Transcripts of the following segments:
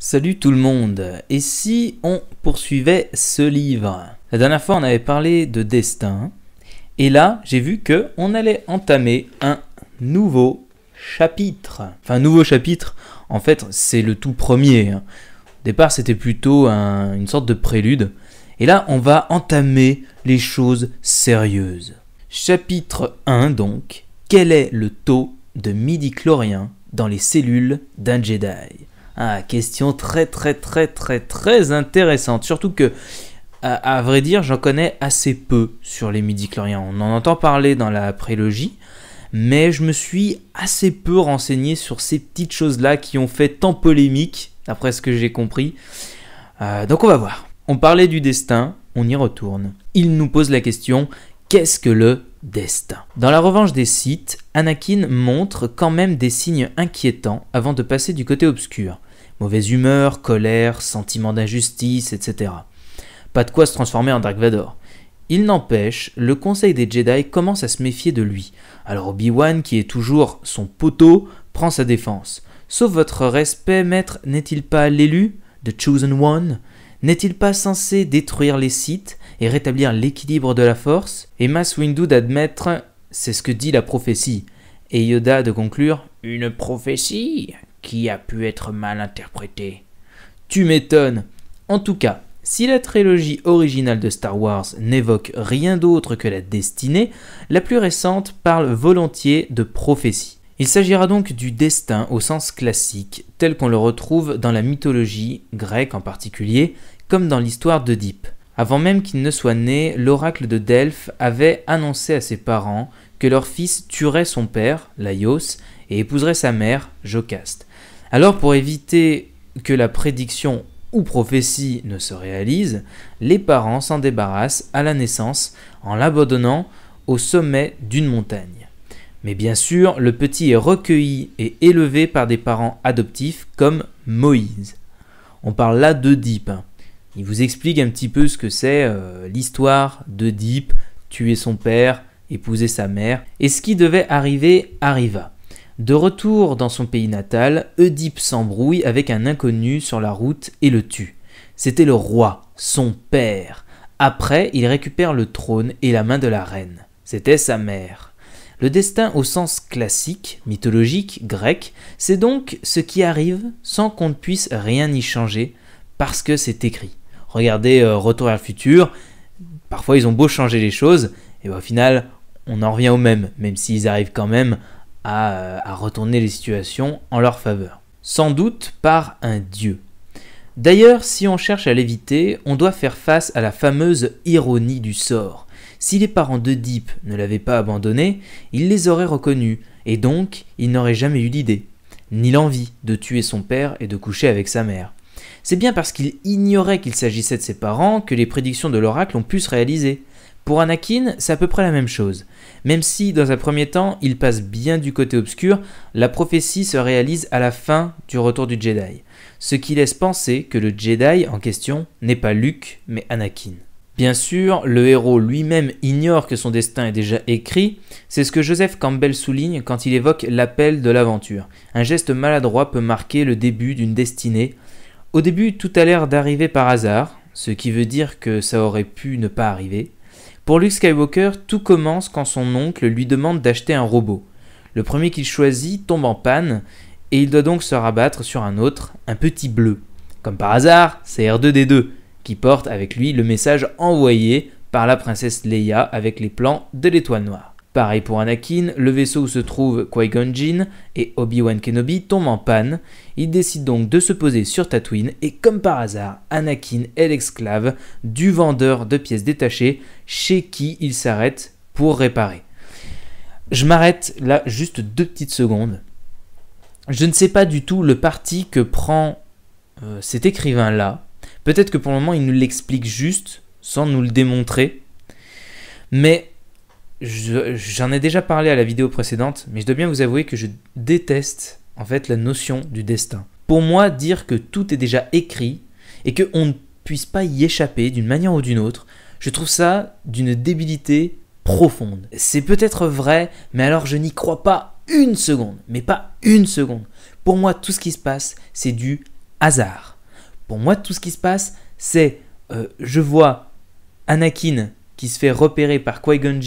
Salut tout le monde, et si on poursuivait ce livre La dernière fois on avait parlé de destin, et là j'ai vu que on allait entamer un nouveau chapitre. Enfin nouveau chapitre, en fait c'est le tout premier. Hein. Au départ c'était plutôt une sorte de prélude, et là on va entamer les choses sérieuses. Chapitre 1 donc, quel est le taux de midi-chlorien dans les cellules d'un Jedi ah, question très très très très très intéressante. Surtout que, à, vrai dire, j'en connais assez peu sur les midi-chloriens. On en entend parler dans la prélogie, mais je me suis assez peu renseigné sur ces petites choses-là qui ont fait tant polémique, après ce que j'ai compris. Euh, donc on va voir. On parlait du destin, on y retourne. Il nous pose la question, qu'est-ce que le destin. Dans la revanche des sites, Anakin montre quand même des signes inquiétants avant de passer du côté obscur. Mauvaise humeur, colère, sentiment d'injustice, etc. Pas de quoi se transformer en Dark Vador. Il n'empêche, le conseil des Jedi commence à se méfier de lui. Alors Obi-Wan, qui est toujours son poteau, prend sa défense. Sauf votre respect, maître, n'est-il pas l'élu The Chosen One N'est-il pas censé détruire les sites et rétablir l'équilibre de la force Et Mass Windu d'admettre, c'est ce que dit la prophétie. Et Yoda de conclure, une prophétie qui a pu être mal interprété. Tu m'étonnes. En tout cas, si la trilogie originale de Star Wars n'évoque rien d'autre que la destinée, la plus récente parle volontiers de prophétie. Il s'agira donc du destin au sens classique, tel qu'on le retrouve dans la mythologie, grecque en particulier, comme dans l'histoire d'Oedipe. Avant même qu'il ne soit né, l'oracle de Delphes avait annoncé à ses parents que leur fils tuerait son père, Laios, et épouserait sa mère, Jocaste. Alors pour éviter que la prédiction ou prophétie ne se réalise, les parents s'en débarrassent à la naissance en l'abandonnant au sommet d'une montagne. Mais bien sûr, le petit est recueilli et élevé par des parents adoptifs comme Moïse. On parle là d'Oedipe. Hein. Il vous explique un petit peu ce que c'est euh, l'histoire d'Oedipe, tuer son père, épouser sa mère, et ce qui devait arriver arriva. De retour dans son pays natal, Oedipe s'embrouille avec un inconnu sur la route et le tue. C'était le roi, son père. Après, il récupère le trône et la main de la reine. C'était sa mère. Le destin au sens classique, mythologique, grec, c'est donc ce qui arrive sans qu'on ne puisse rien y changer, parce que c'est écrit. Regardez euh, Retour vers le futur, parfois ils ont beau changer les choses, et ben, au final, on en revient au même, même s'ils arrivent quand même euh, à, retourner les situations en leur faveur, sans doute par un dieu. D'ailleurs, si on cherche à l'éviter, on doit faire face à la fameuse ironie du sort. Si les parents d'Oedipe ne l'avaient pas abandonné, il les aurait reconnus, et donc il n'aurait jamais eu l'idée, ni l'envie de tuer son père et de coucher avec sa mère. C'est bien parce qu'il ignorait qu'il s'agissait de ses parents que les prédictions de l'oracle ont pu se réaliser. Pour Anakin, c'est à peu près la même chose. Même si, dans un premier temps, il passe bien du côté obscur, la prophétie se réalise à la fin du retour du Jedi, ce qui laisse penser que le Jedi en question n'est pas Luke, mais Anakin. Bien sûr, le héros lui-même ignore que son destin est déjà écrit, c'est ce que Joseph Campbell souligne quand il évoque l'appel de l'aventure. Un geste maladroit peut marquer le début d'une destinée. Au début, tout a l'air d'arriver par hasard, ce qui veut dire que ça aurait pu ne pas arriver. Pour Luke Skywalker, tout commence quand son oncle lui demande d'acheter un robot. Le premier qu'il choisit tombe en panne et il doit donc se rabattre sur un autre, un petit bleu. Comme par hasard, c'est R2D2 qui porte avec lui le message envoyé par la princesse Leia avec les plans de l'étoile noire. Pareil pour Anakin, le vaisseau où se trouvent Qui-Gon et Obi-Wan Kenobi tombe en panne. Il décide donc de se poser sur Tatooine et comme par hasard, Anakin est l'esclave du vendeur de pièces détachées chez qui il s'arrête pour réparer. Je m'arrête là juste deux petites secondes. Je ne sais pas du tout le parti que prend euh, cet écrivain-là. Peut-être que pour le moment il nous l'explique juste sans nous le démontrer. Mais j'en ai déjà parlé à la vidéo précédente, mais je dois bien vous avouer que je déteste en fait la notion du destin. Pour moi, dire que tout est déjà écrit et qu'on ne puisse pas y échapper d'une manière ou d'une autre, je trouve ça d'une débilité profonde. C'est peut-être vrai, mais alors je n'y crois pas une seconde, mais pas une seconde. Pour moi, tout ce qui se passe, c'est du hasard. Pour moi, tout ce qui se passe, c'est euh, je vois Anakin qui se fait repérer par Qui-Gon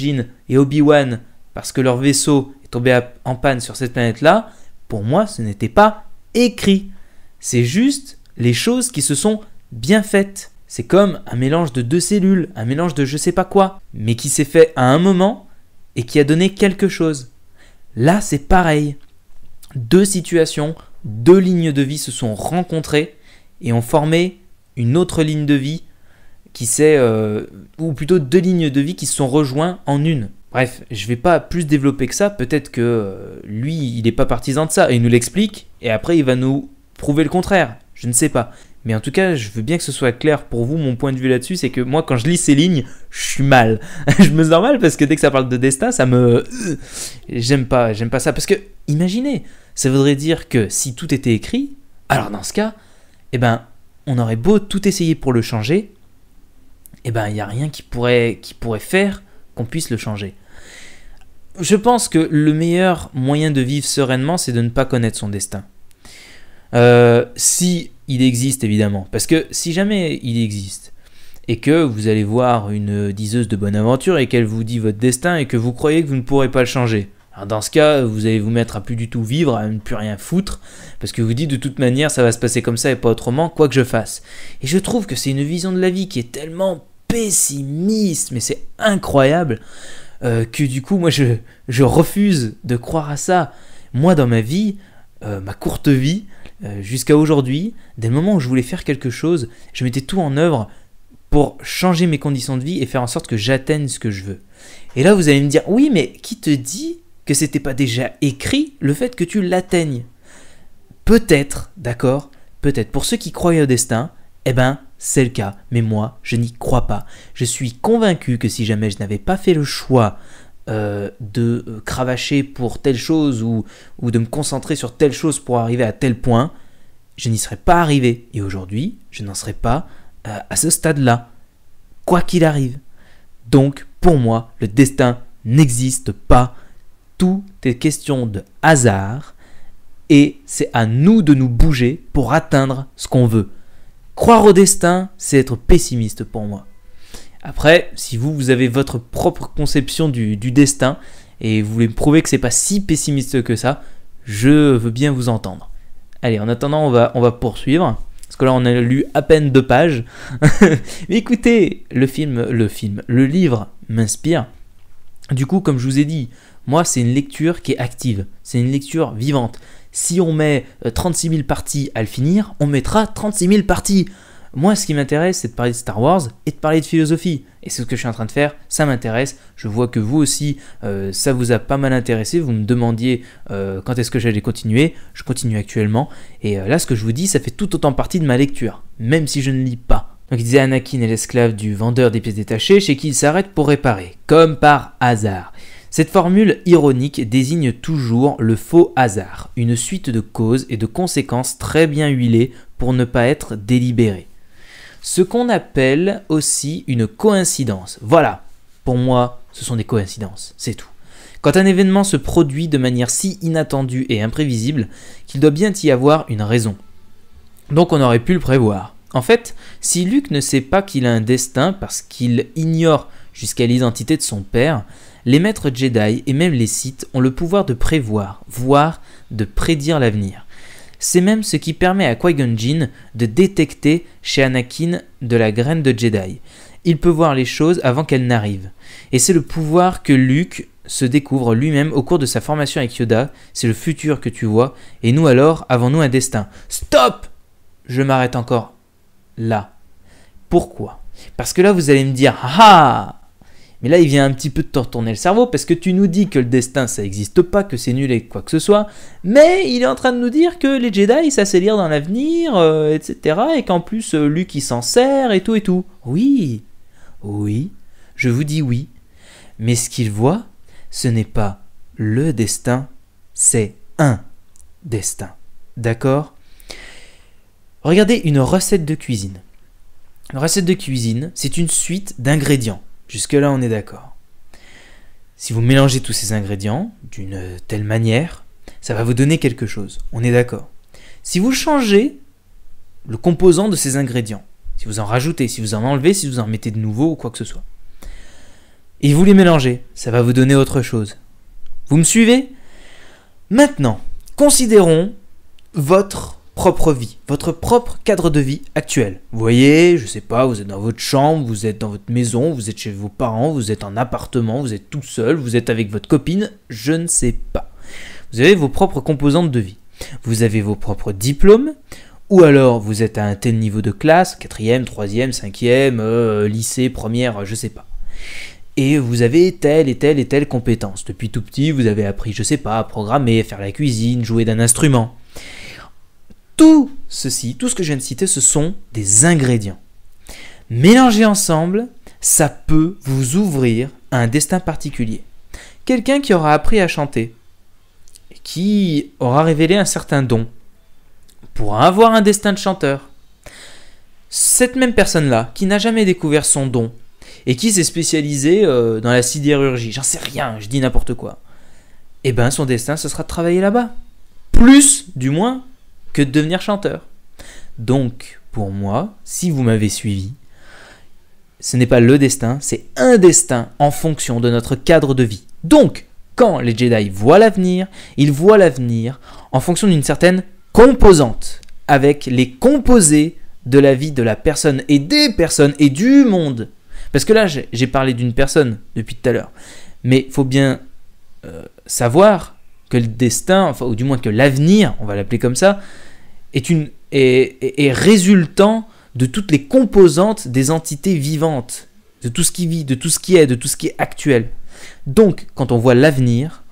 et Obi-Wan parce que leur vaisseau est tombé en panne sur cette planète-là, pour moi, ce n'était pas écrit. C'est juste les choses qui se sont bien faites. C'est comme un mélange de deux cellules, un mélange de je sais pas quoi, mais qui s'est fait à un moment et qui a donné quelque chose. Là, c'est pareil. Deux situations, deux lignes de vie se sont rencontrées et ont formé une autre ligne de vie qui s'est, euh, ou plutôt deux lignes de vie qui se sont rejoints en une. Bref, je vais pas plus développer que ça, peut-être que euh, lui, il n'est pas partisan de ça, et il nous l'explique, et après il va nous prouver le contraire, je ne sais pas. Mais en tout cas, je veux bien que ce soit clair pour vous, mon point de vue là-dessus, c'est que moi, quand je lis ces lignes, je suis mal. je me sens mal parce que dès que ça parle de destin, ça me... Euh, j'aime pas, j'aime pas ça. Parce que, imaginez, ça voudrait dire que si tout était écrit, alors dans ce cas, eh ben, on aurait beau tout essayer pour le changer, eh ben il n'y a rien qui pourrait, qui pourrait faire qu'on puisse le changer. Je pense que le meilleur moyen de vivre sereinement, c'est de ne pas connaître son destin. Euh, si il existe évidemment, parce que si jamais il existe et que vous allez voir une diseuse de bonne aventure et qu'elle vous dit votre destin et que vous croyez que vous ne pourrez pas le changer, dans ce cas, vous allez vous mettre à plus du tout vivre, à ne plus rien foutre, parce que vous dites de toute manière ça va se passer comme ça et pas autrement, quoi que je fasse. Et je trouve que c'est une vision de la vie qui est tellement pessimiste, mais c'est incroyable euh, que du coup, moi, je, je, refuse de croire à ça. Moi, dans ma vie, euh, ma courte vie, euh, jusqu'à aujourd'hui, dès le moment où je voulais faire quelque chose, je mettais tout en œuvre pour changer mes conditions de vie et faire en sorte que j'atteigne ce que je veux. Et là, vous allez me dire, oui, mais qui te dit que c'était pas déjà écrit le fait que tu l'atteignes Peut-être, d'accord Peut-être. Pour ceux qui croient au destin, eh ben, c'est le cas, mais moi, je n'y crois pas. Je suis convaincu que si jamais je n'avais pas fait le choix euh, de euh, cravacher pour telle chose ou, de me concentrer sur telle chose pour arriver à tel point, je n'y serais pas arrivé. Et aujourd'hui, je n'en serais pas euh, à ce stade-là, quoi qu'il arrive. Donc, pour moi, le destin n'existe pas. Tout est question de hasard et c'est à nous de nous bouger pour atteindre ce qu'on veut. Croire au destin, c'est être pessimiste pour moi. Après, si vous, vous avez votre propre conception du, destin et vous voulez me prouver que c'est pas si pessimiste que ça, je veux bien vous entendre. Allez, en attendant, on va, on va poursuivre. Parce que là, on a lu à peine deux pages. écoutez, le film, le film, le livre m'inspire. Du coup, comme je vous ai dit, moi, c'est une lecture qui est active. C'est une lecture vivante si on met 36 euh, 000 parties à le finir, on mettra 36 000 parties. Moi, ce qui m'intéresse, c'est de parler de Star Wars et de parler de philosophie. Et c'est ce que je suis en train de faire, ça m'intéresse. Je vois que vous aussi, euh, ça vous a pas mal intéressé. Vous me demandiez euh, quand est-ce que j'allais continuer. Je continue actuellement. Et là, ce que je vous dis, ça fait tout autant partie de ma lecture, même si je ne lis pas. Donc il disait Anakin est l'esclave du vendeur des pièces détachées chez qui il s'arrête pour réparer, comme par hasard. Cette formule ironique désigne toujours le faux hasard, une suite de causes et de conséquences très bien huilées pour ne pas être délibérées. Ce qu'on appelle aussi une coïncidence. Voilà, pour moi, ce sont des coïncidences, c'est tout. Quand un événement se produit de manière si inattendue et imprévisible qu'il doit bien y avoir une raison. Donc on aurait pu le prévoir. En fait, si Luc ne sait pas qu'il a un destin parce qu'il ignore jusqu'à l'identité de son père, les maîtres Jedi et même les Sith ont le pouvoir de prévoir, voire de prédire l'avenir. C'est même ce qui permet à Qui-Gon Jinn de détecter chez Anakin de la graine de Jedi. Il peut voir les choses avant qu'elles n'arrivent. Et c'est le pouvoir que Luke se découvre lui-même au cours de sa formation avec Yoda. C'est le futur que tu vois. Et nous alors, avons-nous un destin Stop Je m'arrête encore là. Pourquoi Parce que là, vous allez me dire Ah, ah! Mais là, il vient un petit peu de te retourner le cerveau parce que tu nous dis que le destin, ça n'existe pas, que c'est nul et quoi que ce soit. Mais il est en train de nous dire que les Jedi, ça sait lire dans l'avenir, euh, etc. Et qu'en plus, euh, Luke, il s'en sert et tout et tout. Oui, oui, je vous dis oui. Mais ce qu'il voit, ce n'est pas le destin, c'est un destin. D'accord Regardez une recette de cuisine. Une recette de cuisine, c'est une suite d'ingrédients. Jusque-là, on est d'accord. Si vous mélangez tous ces ingrédients d'une telle manière, ça va vous donner quelque chose. On est d'accord. Si vous changez le composant de ces ingrédients, si vous en rajoutez, si vous en enlevez, si vous en mettez de nouveau ou quoi que ce soit, et vous les mélangez, ça va vous donner autre chose. Vous me suivez Maintenant, considérons votre propre vie, votre propre cadre de vie actuel. Vous voyez, je sais pas, vous êtes dans votre chambre, vous êtes dans votre maison, vous êtes chez vos parents, vous êtes en appartement, vous êtes tout seul, vous êtes avec votre copine, je ne sais pas. Vous avez vos propres composantes de vie. Vous avez vos propres diplômes, ou alors vous êtes à un tel niveau de classe, 4 troisième, cinquième, 5 euh, lycée, première, je sais pas. Et vous avez telle et telle et telle compétence. Depuis tout petit, vous avez appris, je sais pas, à programmer, faire la cuisine, jouer d'un instrument. Tout ceci, tout ce que je viens de citer, ce sont des ingrédients. Mélangés ensemble, ça peut vous ouvrir à un destin particulier. Quelqu'un qui aura appris à chanter, qui aura révélé un certain don, pourra avoir un destin de chanteur. Cette même personne-là, qui n'a jamais découvert son don, et qui s'est spécialisée euh, dans la sidérurgie, j'en sais rien, je dis n'importe quoi, eh ben son destin ce sera de travailler là-bas. Plus, du moins, que de devenir chanteur. Donc, pour moi, si vous m'avez suivi, ce n'est pas le destin, c'est un destin en fonction de notre cadre de vie. Donc, quand les Jedi voient l'avenir, ils voient l'avenir en fonction d'une certaine composante, avec les composés de la vie de la personne et des personnes et du monde. Parce que là, j'ai parlé d'une personne depuis tout à l'heure. Mais faut bien euh, savoir que le destin, enfin, ou du moins que l'avenir, on va l'appeler comme ça, est, une, est, résultant de toutes les composantes des entités vivantes, de tout ce qui vit, de tout ce qui est, de tout ce qui est actuel. Donc, quand on voit l'avenir,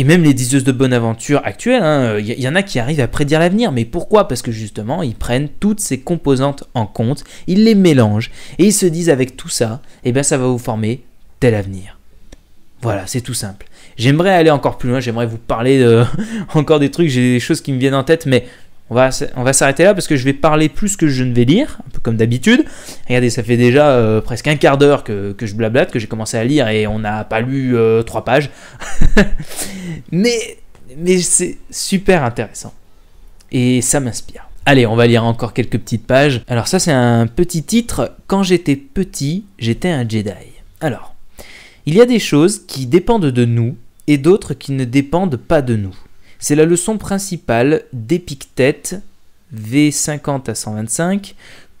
et même les diseuses de bonne aventure actuelles, il hein, euh, y, y, en a qui arrivent à prédire l'avenir. Mais pourquoi Parce que justement, ils prennent toutes ces composantes en compte, ils les mélangent, et ils se disent avec tout ça, eh bien ça va vous former tel avenir. Voilà, c'est tout simple. J'aimerais aller encore plus loin, j'aimerais vous parler encore des trucs, j'ai des choses qui me viennent en tête, mais on va, on va s'arrêter là parce que je vais parler plus que je ne vais lire, un peu comme d'habitude. Regardez, ça fait déjà euh, presque un quart d'heure que, je blablate, que j'ai commencé à lire et on n'a pas lu euh, trois pages. mais mais c'est super intéressant. Et ça m'inspire. Allez, on va lire encore quelques petites pages. Alors ça c'est un petit titre. Quand j'étais petit, j'étais un Jedi. Alors, il y a des choses qui dépendent de nous et d'autres qui ne dépendent pas de nous. C'est la leçon principale d'Épictète V50 à 125,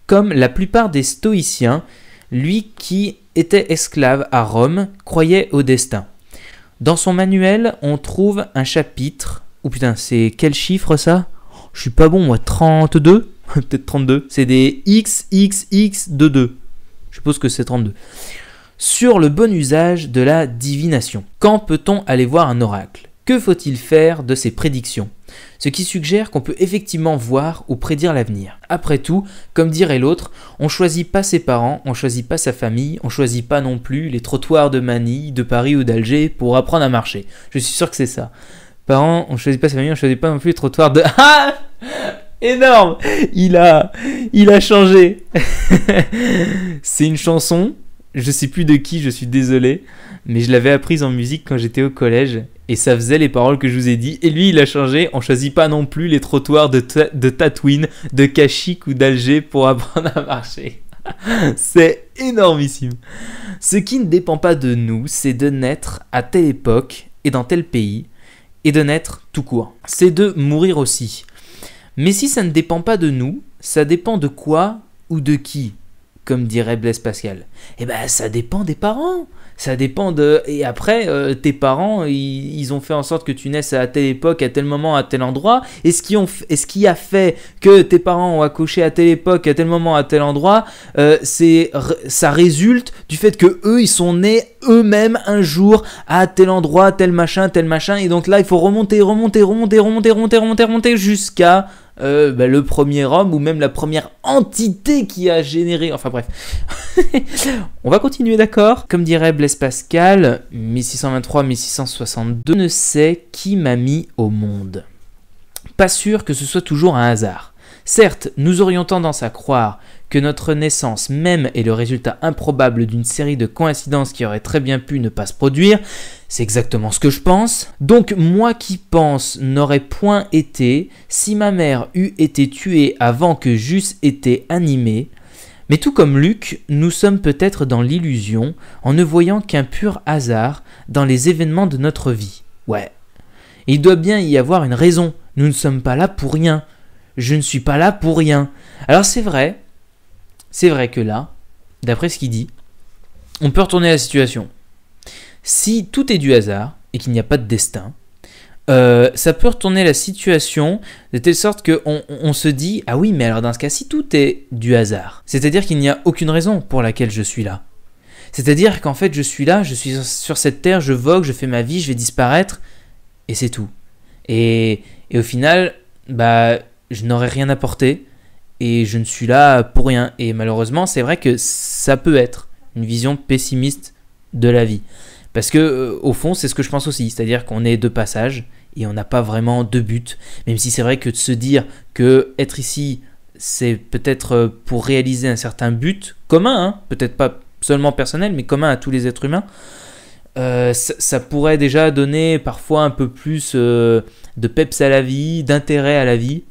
comme la plupart des stoïciens, lui qui était esclave à Rome, croyait au destin. Dans son manuel, on trouve un chapitre. Ou putain, c'est quel chiffre ça Je suis pas bon, moi, 32 Peut-être 32. C'est des XXX22. Je suppose que c'est 32 sur le bon usage de la divination. Quand peut-on aller voir un oracle Que faut-il faire de ses prédictions Ce qui suggère qu'on peut effectivement voir ou prédire l'avenir. Après tout, comme dirait l'autre, on choisit pas ses parents, on choisit pas sa famille, on choisit pas non plus les trottoirs de Manille, de Paris ou d'Alger pour apprendre à marcher. Je suis sûr que c'est ça. Parents, on choisit pas sa famille, on choisit pas non plus les trottoirs de... Ah Énorme Il a... Il a changé C'est une chanson je sais plus de qui, je suis désolé, mais je l'avais apprise en musique quand j'étais au collège et ça faisait les paroles que je vous ai dit. Et lui, il a changé. On choisit pas non plus les trottoirs de, de Tatooine, de Kashik ou d'Alger pour apprendre à marcher. c'est énormissime. Ce qui ne dépend pas de nous, c'est de naître à telle époque et dans tel pays et de naître tout court. C'est de mourir aussi. Mais si ça ne dépend pas de nous, ça dépend de quoi ou de qui comme dirait Blaise Pascal Eh ben, ça dépend des parents. Ça dépend de. Et après, euh, tes parents, ils, ont fait en sorte que tu naisses à telle époque, à tel moment, à tel endroit. Et ce qui, ont ce qui a fait que tes parents ont accouché à telle époque, à tel moment, à tel endroit, euh, c'est ça résulte du fait que eux, ils sont nés eux-mêmes un jour à tel endroit, tel machin, tel machin. Et donc là, il faut remonter, remonter, remonter, remonter, remonter, remonter, remonter jusqu'à euh, bah, le premier homme ou même la première entité qui a généré. Enfin bref. On va continuer, d'accord Comme dirait Blaise Pascal, 1623-1662, ne sait qui m'a mis au monde. Pas sûr que ce soit toujours un hasard. Certes, nous aurions tendance à croire que notre naissance même est le résultat improbable d'une série de coïncidences qui auraient très bien pu ne pas se produire, c'est exactement ce que je pense. Donc moi qui pense n'aurais point été si ma mère eût été tuée avant que j'eusse été animé, mais tout comme Luc, nous sommes peut-être dans l'illusion en ne voyant qu'un pur hasard dans les événements de notre vie. Ouais. Il doit bien y avoir une raison, nous ne sommes pas là pour rien je ne suis pas là pour rien. Alors c'est vrai, c'est vrai que là, d'après ce qu'il dit, on peut retourner à la situation. Si tout est du hasard et qu'il n'y a pas de destin, euh, ça peut retourner la situation de telle sorte qu'on on se dit Ah oui, mais alors dans ce cas si tout est du hasard. C'est-à-dire qu'il n'y a aucune raison pour laquelle je suis là. C'est-à-dire qu'en fait, je suis là, je suis sur cette terre, je vogue, je fais ma vie, je vais disparaître, et c'est tout. et au final, bah, je n'aurais rien apporté et je ne suis là pour rien. Et malheureusement, c'est vrai que ça peut être une vision pessimiste de la vie. Parce que, euh, au fond, c'est ce que je pense aussi, c'est-à-dire qu'on est de passage et on n'a pas vraiment de but. Même si c'est vrai que de se dire que être ici, c'est peut-être euh, pour réaliser un certain but commun, hein, peut-être pas seulement personnel, mais commun à tous les êtres humains, euh, ça, pourrait déjà donner parfois un peu plus de peps à la vie, d'intérêt à la vie,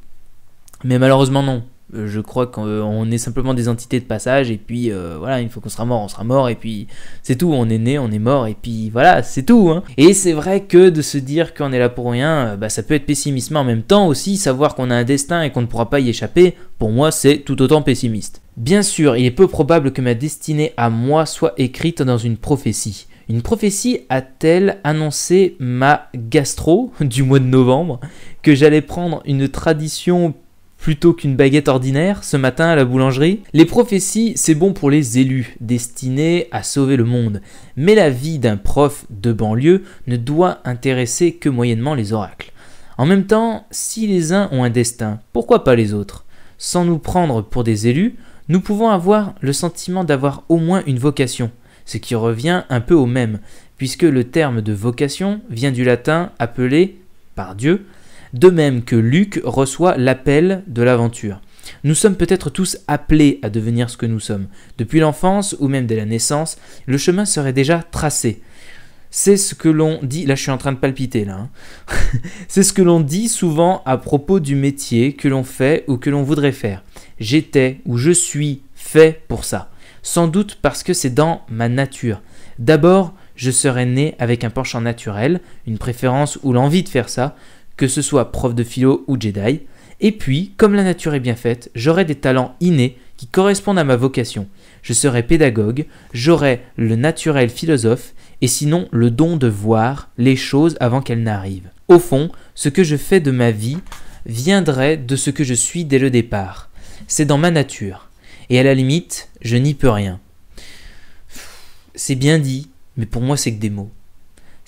mais malheureusement non. Euh, je crois qu'on euh, est simplement des entités de passage et puis euh, voilà, une fois qu'on sera mort, on sera mort et puis c'est tout, on est né, on est mort et puis voilà, c'est tout. Hein. Et c'est vrai que de se dire qu'on est là pour rien, bah, ça peut être pessimisme en même temps aussi, savoir qu'on a un destin et qu'on ne pourra pas y échapper, pour moi c'est tout autant pessimiste. Bien sûr, il est peu probable que ma destinée à moi soit écrite dans une prophétie. Une prophétie a-t-elle annoncé ma gastro du mois de novembre que j'allais prendre une tradition plutôt qu'une baguette ordinaire ce matin à la boulangerie Les prophéties, c'est bon pour les élus, destinés à sauver le monde. Mais la vie d'un prof de banlieue ne doit intéresser que moyennement les oracles. En même temps, si les uns ont un destin, pourquoi pas les autres Sans nous prendre pour des élus, nous pouvons avoir le sentiment d'avoir au moins une vocation, ce qui revient un peu au même, puisque le terme de vocation vient du latin appelé, par Dieu, de même que Luc reçoit l'appel de l'aventure. Nous sommes peut-être tous appelés à devenir ce que nous sommes. Depuis l'enfance ou même dès la naissance, le chemin serait déjà tracé. C'est ce que l'on dit, là je suis en train de palpiter là, hein. c'est ce que l'on dit souvent à propos du métier que l'on fait ou que l'on voudrait faire. J'étais ou je suis fait pour ça. Sans doute parce que c'est dans ma nature. D'abord, je serais né avec un penchant naturel, une préférence ou l'envie de faire ça, que ce soit prof de philo ou Jedi. Et puis, comme la nature est bien faite, j'aurai des talents innés qui correspondent à ma vocation. Je serai pédagogue, j'aurai le naturel philosophe, et sinon le don de voir les choses avant qu'elles n'arrivent. Au fond, ce que je fais de ma vie viendrait de ce que je suis dès le départ. C'est dans ma nature. Et à la limite, je n'y peux rien. C'est bien dit, mais pour moi c'est que des mots.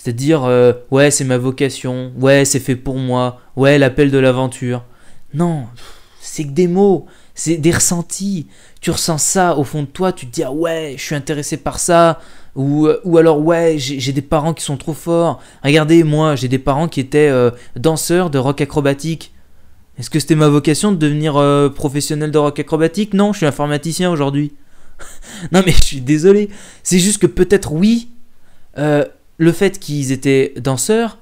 C'est-à-dire, euh, ouais, c'est ma vocation, ouais, c'est fait pour moi, ouais, l'appel de l'aventure. Non, c'est que des mots, c'est des ressentis. Tu ressens ça au fond de toi, tu te dis, ah ouais, je suis intéressé par ça, ou, euh, ou alors, ouais, j'ai des parents qui sont trop forts. Regardez, moi, j'ai des parents qui étaient euh, danseurs de rock acrobatique. Est-ce que c'était ma vocation de devenir professionnel de rock acrobatique Non, je suis informaticien aujourd'hui. non mais je suis désolé. C'est juste que peut-être oui, le fait qu'ils étaient danseurs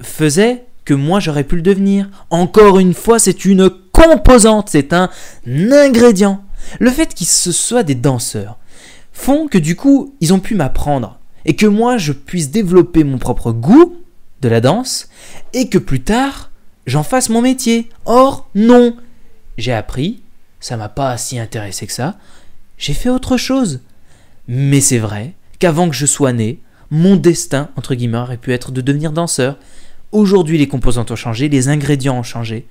faisait que moi j'aurais pu le devenir. Encore une fois, c'est une composante, c'est un ingrédient. Le fait qu'ils se soient des danseurs font que du coup, ils ont pu m'apprendre et que moi je puisse développer mon propre goût de la danse et que plus tard, j'en fasse mon métier. Or, non, j'ai appris, ça m'a pas si intéressé que ça, j'ai fait autre chose. Mais c'est vrai qu'avant que je sois né, mon destin, entre guillemets, aurait pu être de devenir danseur. Aujourd'hui, les composantes ont changé, les ingrédients ont changé.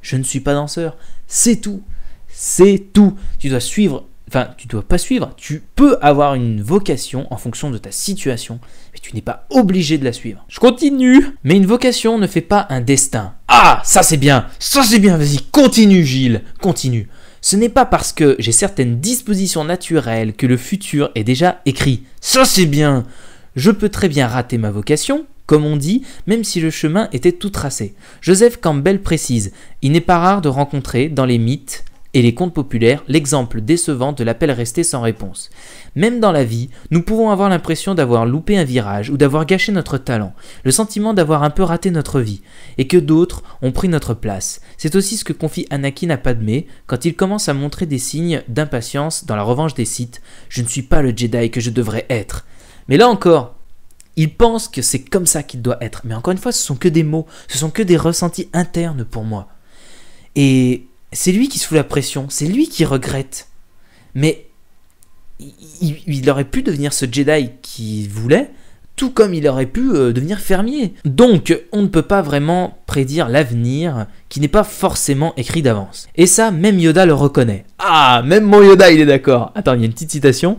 Je ne suis pas danseur. C'est tout. C'est tout. Tu dois suivre, enfin, tu dois pas suivre. Tu peux avoir une vocation en fonction de ta situation, mais tu n'es pas obligé de la suivre. Je continue. Mais une vocation ne fait pas un destin. Ah, ça c'est bien. Ça c'est bien. Vas-y, continue, Gilles. Continue. Ce n'est pas parce que j'ai certaines dispositions naturelles que le futur est déjà écrit. Ça c'est bien. Je peux très bien rater ma vocation, comme on dit, même si le chemin était tout tracé. Joseph Campbell précise, il n'est pas rare de rencontrer dans les mythes et les contes populaires l'exemple décevant de l'appel resté sans réponse. Même dans la vie, nous pouvons avoir l'impression d'avoir loupé un virage ou d'avoir gâché notre talent, le sentiment d'avoir un peu raté notre vie, et que d'autres ont pris notre place. C'est aussi ce que confie Anakin à Padmé quand il commence à montrer des signes d'impatience dans la revanche des Sith. Je ne suis pas le Jedi que je devrais être. Mais là encore, il pense que c'est comme ça qu'il doit être. Mais encore une fois, ce sont que des mots, ce sont que des ressentis internes pour moi. Et c'est lui qui se la pression, c'est lui qui regrette. Mais il, aurait pu devenir ce Jedi qu'il voulait, tout comme il aurait pu euh, devenir fermier. Donc, on ne peut pas vraiment prédire l'avenir qui n'est pas forcément écrit d'avance. Et ça, même Yoda le reconnaît. Ah, même mon Yoda, il est d'accord. Attends, il y a une petite citation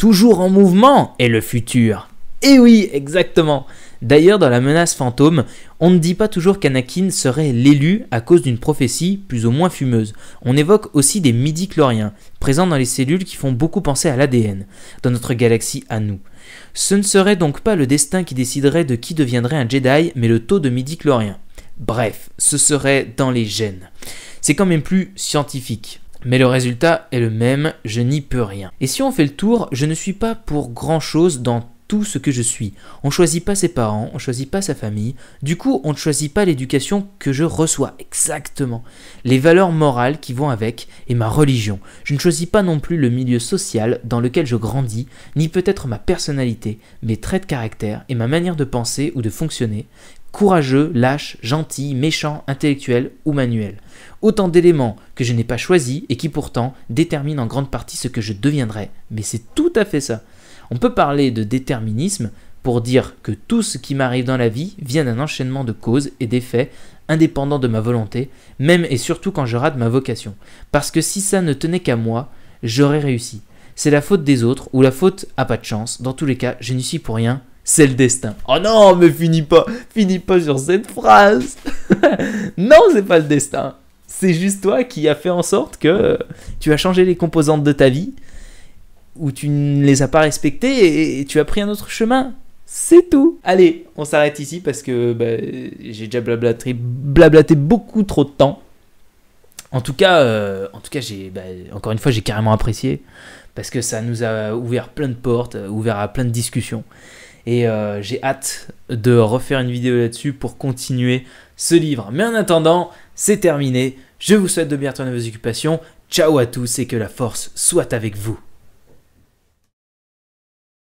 toujours en mouvement est le futur. Et eh oui, exactement. D'ailleurs, dans la menace fantôme, on ne dit pas toujours qu'Anakin serait l'élu à cause d'une prophétie plus ou moins fumeuse. On évoque aussi des midi-chloriens, présents dans les cellules qui font beaucoup penser à l'ADN, dans notre galaxie à nous. Ce ne serait donc pas le destin qui déciderait de qui deviendrait un Jedi, mais le taux de midi chloriens Bref, ce serait dans les gènes. C'est quand même plus scientifique. Mais le résultat est le même, je n'y peux rien. Et si on fait le tour, je ne suis pas pour grand chose dans tout ce que je suis. On choisit pas ses parents, on choisit pas sa famille. Du coup, on ne choisit pas l'éducation que je reçois exactement, les valeurs morales qui vont avec et ma religion. Je ne choisis pas non plus le milieu social dans lequel je grandis, ni peut-être ma personnalité, mes traits de caractère et ma manière de penser ou de fonctionner courageux, lâche, gentil, méchant, intellectuel ou manuel. Autant d'éléments que je n'ai pas choisis et qui pourtant déterminent en grande partie ce que je deviendrai. Mais c'est tout à fait ça. On peut parler de déterminisme pour dire que tout ce qui m'arrive dans la vie vient d'un enchaînement de causes et d'effets indépendant de ma volonté, même et surtout quand je rate ma vocation. Parce que si ça ne tenait qu'à moi, j'aurais réussi. C'est la faute des autres ou la faute à pas de chance. Dans tous les cas, je n'y suis pour rien c'est le destin. Oh non, mais finis pas, finis pas sur cette phrase. non, c'est pas le destin. C'est juste toi qui as fait en sorte que euh, tu as changé les composantes de ta vie ou tu ne les as pas respectées et tu as pris un autre chemin. C'est tout. Allez, on s'arrête ici parce que bah, j'ai déjà blablaté, beaucoup trop de temps. En tout cas, euh, en tout cas, j'ai bah, encore une fois, j'ai carrément apprécié parce que ça nous a ouvert plein de portes, euh, ouvert à plein de discussions. Et euh, j'ai hâte de refaire une vidéo là-dessus pour continuer ce livre. Mais en attendant, c'est terminé. Je vous souhaite de bien retourner vos occupations. Ciao à tous et que la force soit avec vous.